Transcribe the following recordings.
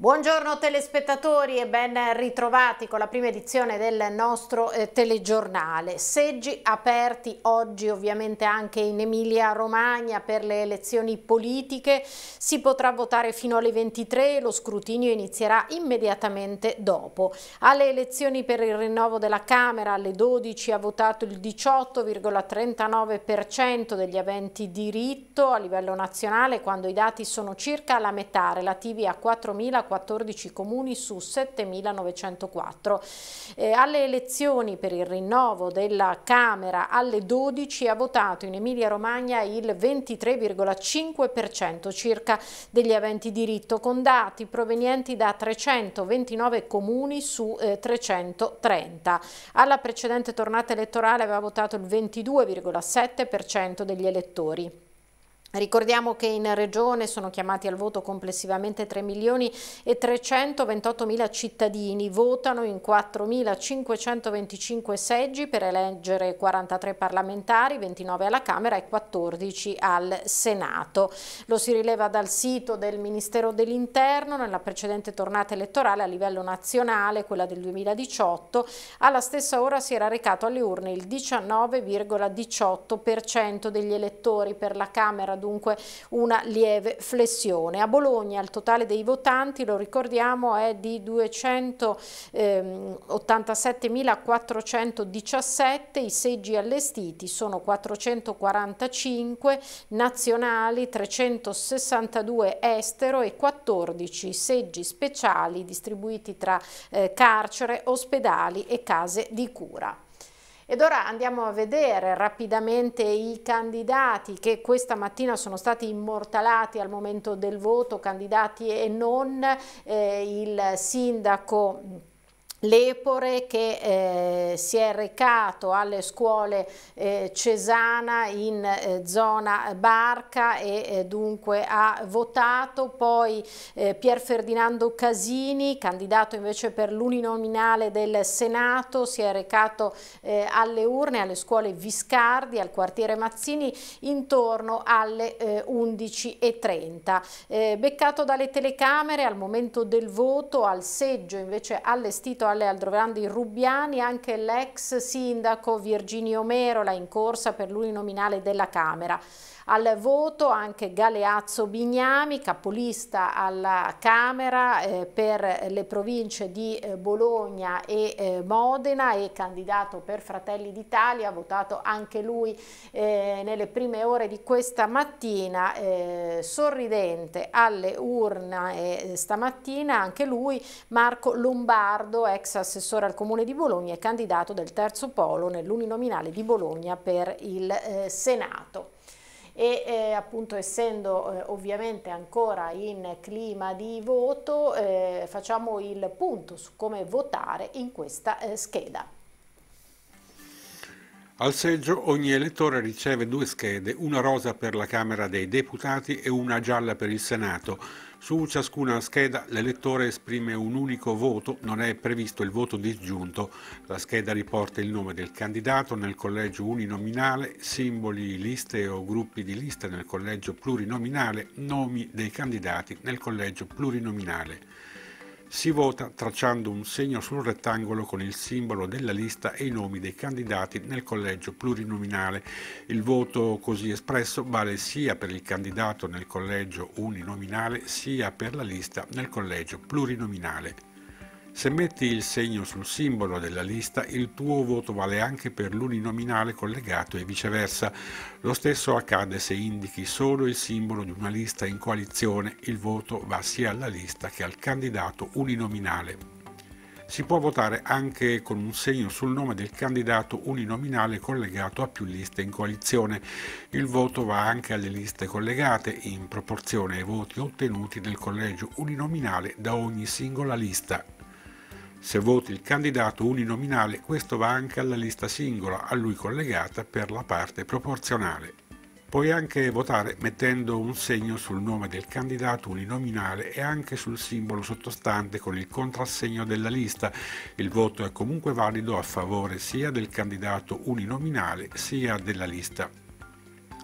Buongiorno telespettatori e ben ritrovati con la prima edizione del nostro eh, telegiornale. Seggi aperti oggi ovviamente anche in Emilia Romagna per le elezioni politiche. Si potrà votare fino alle 23, lo scrutinio inizierà immediatamente dopo. Alle elezioni per il rinnovo della Camera alle 12 ha votato il 18,39% degli aventi diritto a livello nazionale quando i dati sono circa la metà relativi a 4.000 14 comuni su 7.904. Eh, alle elezioni per il rinnovo della Camera alle 12 ha votato in Emilia Romagna il 23,5% circa degli aventi diritto, con dati provenienti da 329 comuni su eh, 330. Alla precedente tornata elettorale aveva votato il 22,7% degli elettori. Ricordiamo che in Regione sono chiamati al voto complessivamente 3 milioni e 328 mila cittadini, votano in 4.525 seggi per eleggere 43 parlamentari, 29 alla Camera e 14 al Senato. Lo si rileva dal sito del Ministero dell'Interno, nella precedente tornata elettorale a livello nazionale, quella del 2018, alla stessa ora si era recato alle urne il 19,18% degli elettori per la Camera dunque una lieve flessione. A Bologna il totale dei votanti, lo ricordiamo, è di 287.417, i seggi allestiti sono 445 nazionali, 362 estero e 14 seggi speciali distribuiti tra eh, carcere, ospedali e case di cura. Ed ora andiamo a vedere rapidamente i candidati che questa mattina sono stati immortalati al momento del voto, candidati e non eh, il sindaco Lepore che eh, si è recato alle scuole eh, Cesana in eh, zona Barca e eh, dunque ha votato, poi eh, Pier Ferdinando Casini, candidato invece per l'uninominale del Senato, si è recato eh, alle urne, alle scuole Viscardi, al quartiere Mazzini intorno alle 11.30. beccato dalle telecamere al momento del voto, al seggio invece allestito a alle Aldrovandi Rubbiani anche l'ex sindaco Virginio Merola in corsa per l'uninominale della Camera al voto anche Galeazzo Bignami, capolista alla Camera eh, per le province di eh, Bologna e eh, Modena e candidato per Fratelli d'Italia, ha votato anche lui eh, nelle prime ore di questa mattina, eh, sorridente alle urne eh, stamattina, anche lui Marco Lombardo, ex assessore al Comune di Bologna e candidato del terzo polo nell'uninominale di Bologna per il Senato e eh, appunto essendo eh, ovviamente ancora in clima di voto eh, facciamo il punto su come votare in questa eh, scheda. Al seggio ogni elettore riceve due schede, una rosa per la Camera dei Deputati e una gialla per il Senato. Su ciascuna scheda l'elettore esprime un unico voto, non è previsto il voto disgiunto. La scheda riporta il nome del candidato nel collegio uninominale, simboli, liste o gruppi di liste nel collegio plurinominale, nomi dei candidati nel collegio plurinominale. Si vota tracciando un segno sul rettangolo con il simbolo della lista e i nomi dei candidati nel collegio plurinominale. Il voto così espresso vale sia per il candidato nel collegio uninominale sia per la lista nel collegio plurinominale. Se metti il segno sul simbolo della lista, il tuo voto vale anche per l'uninominale collegato e viceversa. Lo stesso accade se indichi solo il simbolo di una lista in coalizione, il voto va sia alla lista che al candidato uninominale. Si può votare anche con un segno sul nome del candidato uninominale collegato a più liste in coalizione. Il voto va anche alle liste collegate in proporzione ai voti ottenuti nel collegio uninominale da ogni singola lista se voti il candidato uninominale, questo va anche alla lista singola a lui collegata per la parte proporzionale. Puoi anche votare mettendo un segno sul nome del candidato uninominale e anche sul simbolo sottostante con il contrassegno della lista. Il voto è comunque valido a favore sia del candidato uninominale sia della lista.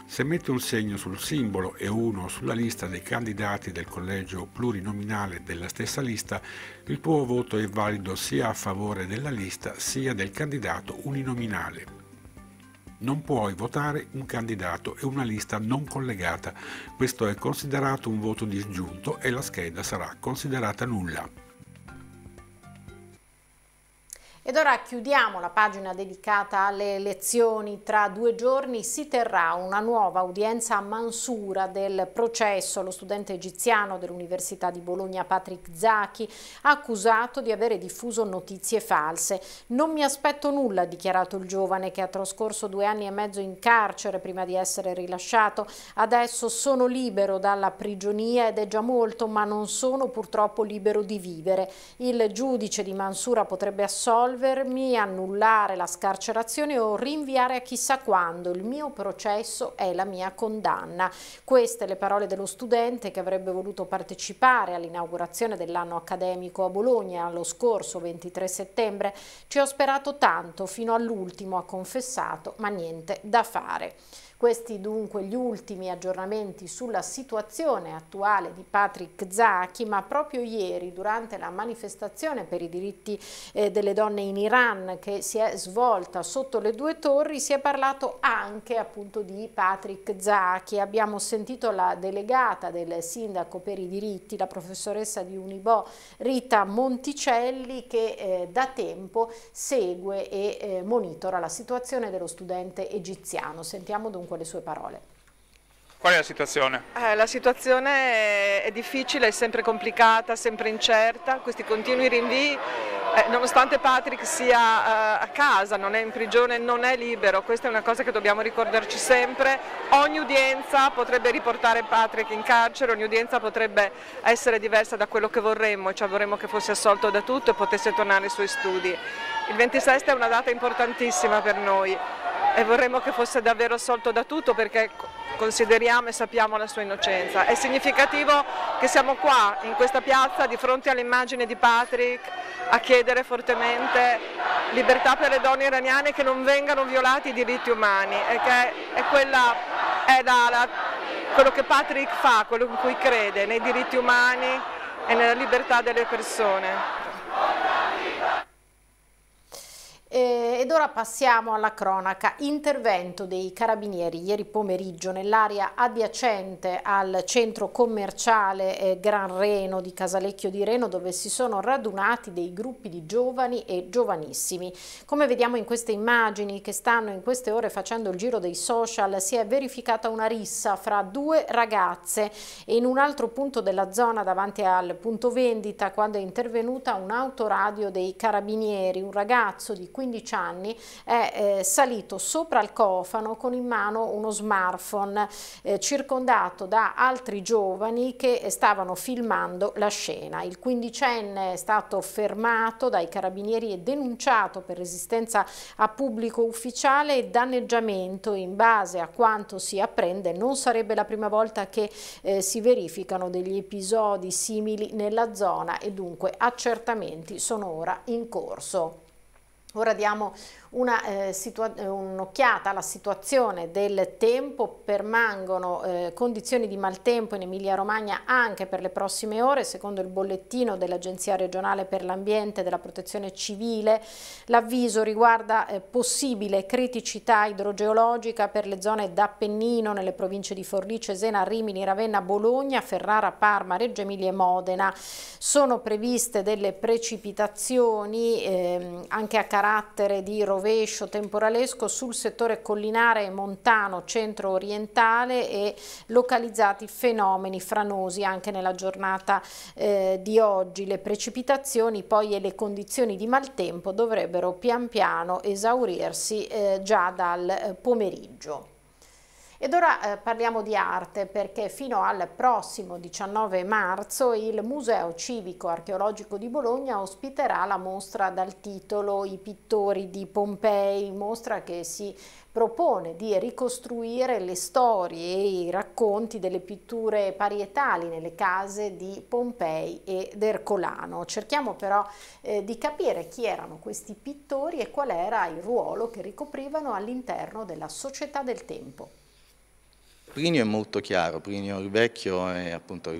Se mette un segno sul simbolo e uno sulla lista dei candidati del collegio plurinominale della stessa lista, il tuo voto è valido sia a favore della lista sia del candidato uninominale. Non puoi votare un candidato e una lista non collegata. Questo è considerato un voto disgiunto e la scheda sarà considerata nulla. Ed ora chiudiamo la pagina dedicata alle elezioni. Tra due giorni si terrà una nuova udienza a Mansura del processo allo studente egiziano dell'Università di Bologna Patrick Zachi, accusato di avere diffuso notizie false. Non mi aspetto nulla, ha dichiarato il giovane che ha trascorso due anni e mezzo in carcere prima di essere rilasciato. Adesso sono libero dalla prigionia ed è già molto, ma non sono purtroppo libero di vivere. Il giudice di Mansura potrebbe assolvere assolvermi, annullare la scarcerazione o rinviare a chissà quando. Il mio processo è la mia condanna. Queste le parole dello studente che avrebbe voluto partecipare all'inaugurazione dell'anno accademico a Bologna lo scorso 23 settembre. Ci ho sperato tanto, fino all'ultimo ha confessato, ma niente da fare. Questi dunque gli ultimi aggiornamenti sulla situazione attuale di Patrick Zaki, ma proprio ieri durante la manifestazione per i diritti eh, delle donne in Iran che si è svolta sotto le due torri si è parlato anche appunto di Patrick Zaki. Abbiamo sentito la delegata del sindaco per i diritti, la professoressa di Unibo Rita Monticelli che eh, da tempo segue e eh, monitora la situazione dello studente egiziano. Sentiamo dunque dunque le sue parole. Qual è la situazione? Eh, la situazione è difficile, è sempre complicata, sempre incerta, questi continui rinvii, eh, nonostante Patrick sia eh, a casa, non è in prigione, non è libero, questa è una cosa che dobbiamo ricordarci sempre, ogni udienza potrebbe riportare Patrick in carcere, ogni udienza potrebbe essere diversa da quello che vorremmo, cioè vorremmo che fosse assolto da tutto e potesse tornare ai suoi studi. Il 26 è una data importantissima per noi, e vorremmo che fosse davvero assolto da tutto perché consideriamo e sappiamo la sua innocenza. È significativo che siamo qua, in questa piazza, di fronte all'immagine di Patrick, a chiedere fortemente libertà per le donne iraniane che non vengano violati i diritti umani e che è quella, è la, la, quello che Patrick fa, quello in cui crede, nei diritti umani e nella libertà delle persone. Eh, ed ora passiamo alla cronaca. Intervento dei carabinieri ieri pomeriggio nell'area adiacente al centro commerciale eh, Gran Reno di Casalecchio di Reno dove si sono radunati dei gruppi di giovani e giovanissimi. Come vediamo in queste immagini che stanno in queste ore facendo il giro dei social si è verificata una rissa fra due ragazze e in un altro punto della zona davanti al punto vendita quando è intervenuta un'autoradio dei carabinieri. Un ragazzo di 15 15 anni è eh, salito sopra il cofano con in mano uno smartphone eh, circondato da altri giovani che eh, stavano filmando la scena. Il quindicenne è stato fermato dai carabinieri e denunciato per resistenza a pubblico ufficiale e danneggiamento in base a quanto si apprende non sarebbe la prima volta che eh, si verificano degli episodi simili nella zona e dunque accertamenti sono ora in corso. Ora diamo eh, un'occhiata eh, un alla situazione del tempo, permangono eh, condizioni di maltempo in Emilia-Romagna anche per le prossime ore, secondo il bollettino dell'Agenzia regionale per l'ambiente e della protezione civile, l'avviso riguarda eh, possibile criticità idrogeologica per le zone d'Appennino nelle province di Forlì, Cesena, Rimini, Ravenna, Bologna, Ferrara, Parma, Reggio Emilia e Modena. Sono previste delle precipitazioni ehm, anche a carattere carattere di rovescio temporalesco sul settore collinare e montano centro-orientale e localizzati fenomeni franosi anche nella giornata eh, di oggi. Le precipitazioni poi e le condizioni di maltempo dovrebbero pian piano esaurirsi eh, già dal eh, pomeriggio. Ed ora eh, parliamo di arte perché fino al prossimo 19 marzo il Museo Civico Archeologico di Bologna ospiterà la mostra dal titolo I pittori di Pompei, mostra che si propone di ricostruire le storie e i racconti delle pitture parietali nelle case di Pompei ed Ercolano. Cerchiamo però eh, di capire chi erano questi pittori e qual era il ruolo che ricoprivano all'interno della società del tempo. Plinio è molto chiaro, Plinio il Vecchio è appunto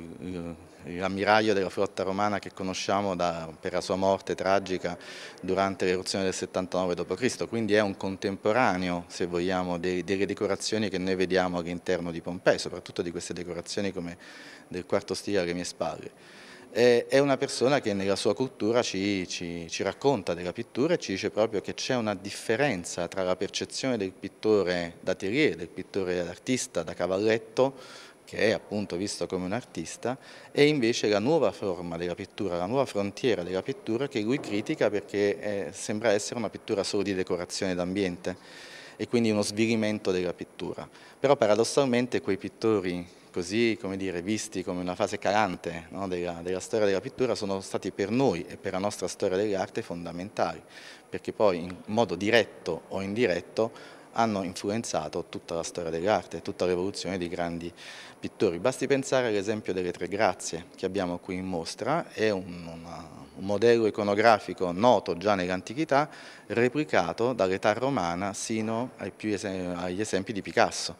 l'ammiraglio della flotta romana che conosciamo da, per la sua morte tragica durante l'eruzione del 79 d.C., quindi è un contemporaneo, se vogliamo, dei, delle decorazioni che noi vediamo all'interno di Pompei, soprattutto di queste decorazioni come del quarto stile alle mie spalle è una persona che nella sua cultura ci, ci, ci, racconta della pittura e ci dice proprio che c'è una differenza tra la percezione del pittore d'atelier, del pittore d'artista, da cavalletto, che è appunto visto come un artista, e invece la nuova forma della pittura, la nuova frontiera della pittura che lui critica perché è, eh, sembra essere una pittura solo di decorazione d'ambiente e quindi uno svilimento della pittura. Però paradossalmente quei pittori così come dire, visti come una fase calante no, della, della, storia della pittura sono stati per noi e per la nostra storia dell'arte fondamentali, perché poi in modo diretto o indiretto hanno influenzato tutta la storia dell'arte, tutta l'evoluzione dei grandi pittori. Basti pensare all'esempio delle Tre Grazie che abbiamo qui in mostra, è un, una, un modello iconografico noto già nell'antichità, replicato dall'età romana sino più, agli esempi di Picasso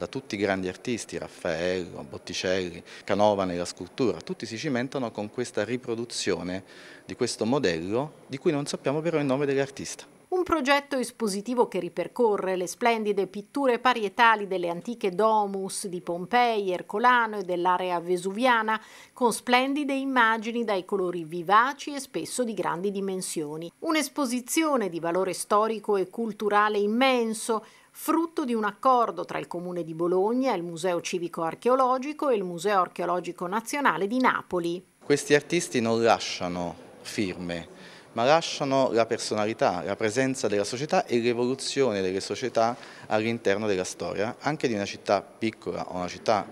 da tutti i grandi artisti, Raffaello, Botticelli, Canova nella scultura, tutti si cimentano con questa riproduzione di questo modello di cui non sappiamo però il nome dell'artista. Un progetto espositivo che ripercorre le splendide pitture parietali delle antiche domus di Pompei, Ercolano e dell'area vesuviana, con splendide immagini dai colori vivaci e spesso di grandi dimensioni. Un'esposizione di valore storico e culturale immenso frutto di un accordo tra il Comune di Bologna, il Museo Civico Archeologico e il Museo Archeologico Nazionale di Napoli. Questi artisti non lasciano firme, ma lasciano la personalità, la presenza della società e l'evoluzione delle società all'interno della storia, anche di una città piccola o una città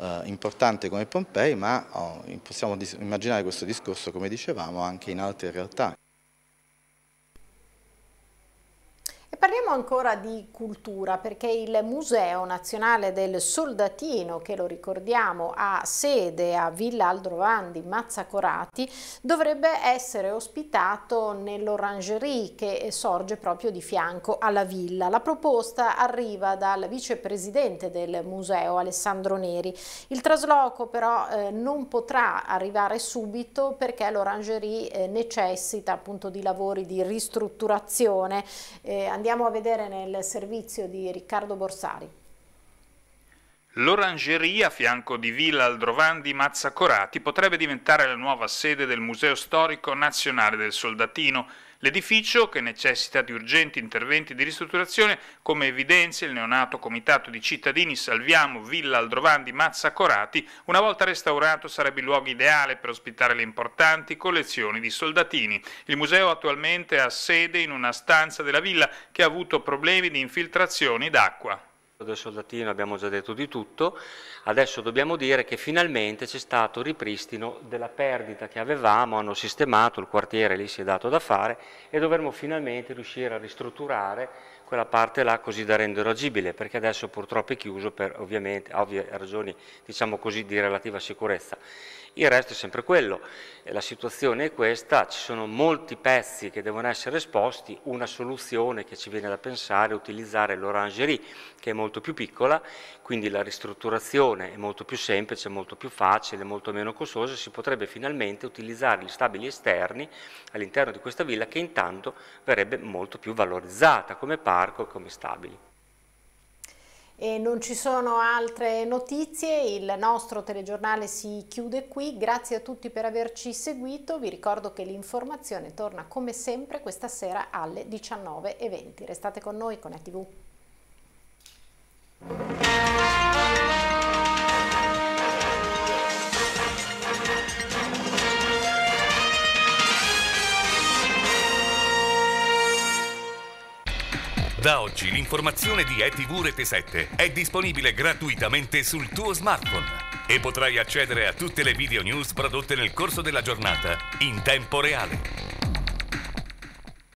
eh, importante come Pompei, ma oh, possiamo immaginare questo discorso, come dicevamo, anche in altre realtà. E parliamo Parliamo ancora di cultura perché il Museo Nazionale del Soldatino, che lo ricordiamo ha sede a Villa Aldrovandi, Mazzacorati, dovrebbe essere ospitato nell'Orangerie che sorge proprio di fianco alla villa. La proposta arriva dal vicepresidente del museo Alessandro Neri. Il trasloco però eh, non potrà arrivare subito perché l'Orangerie eh, necessita appunto di lavori di ristrutturazione. Eh, andiamo a vedere vedere nel servizio di Riccardo Borsari. L'orangeria a fianco di Villa Aldrovan di Mazzacorati potrebbe diventare la nuova sede del Museo Storico Nazionale del Soldatino. L'edificio, che necessita di urgenti interventi di ristrutturazione, come evidenzia il neonato comitato di cittadini Salviamo Villa Aldrovan di Mazzacorati, una volta restaurato sarebbe il luogo ideale per ospitare le importanti collezioni di soldatini. Il museo attualmente ha sede in una stanza della villa che ha avuto problemi di infiltrazioni d'acqua del soldatino abbiamo già detto di tutto, adesso dobbiamo dire che finalmente c'è stato ripristino della perdita che avevamo, hanno sistemato, il quartiere lì si è dato da fare e dovremmo finalmente riuscire a ristrutturare quella parte là così da renderlo agibile, perché adesso purtroppo è chiuso per ovviamente ovvie ragioni, diciamo così, di relativa sicurezza. Il resto è sempre quello, la situazione è questa, ci sono molti pezzi che devono essere esposti, una soluzione che ci viene da pensare è utilizzare l'orangerie che è molto più piccola, quindi la ristrutturazione è molto più semplice, molto più facile, molto meno costosa, si potrebbe finalmente utilizzare gli stabili esterni all'interno di questa villa che intanto verrebbe molto più valorizzata come parco e come stabili. E non ci sono altre notizie, il nostro telegiornale si chiude qui, grazie a tutti per averci seguito, vi ricordo che l'informazione torna come sempre questa sera alle 19.20, restate con noi con ATV. Da oggi l'informazione di ETV Rete 7 è disponibile gratuitamente sul tuo smartphone e potrai accedere a tutte le video news prodotte nel corso della giornata in tempo reale.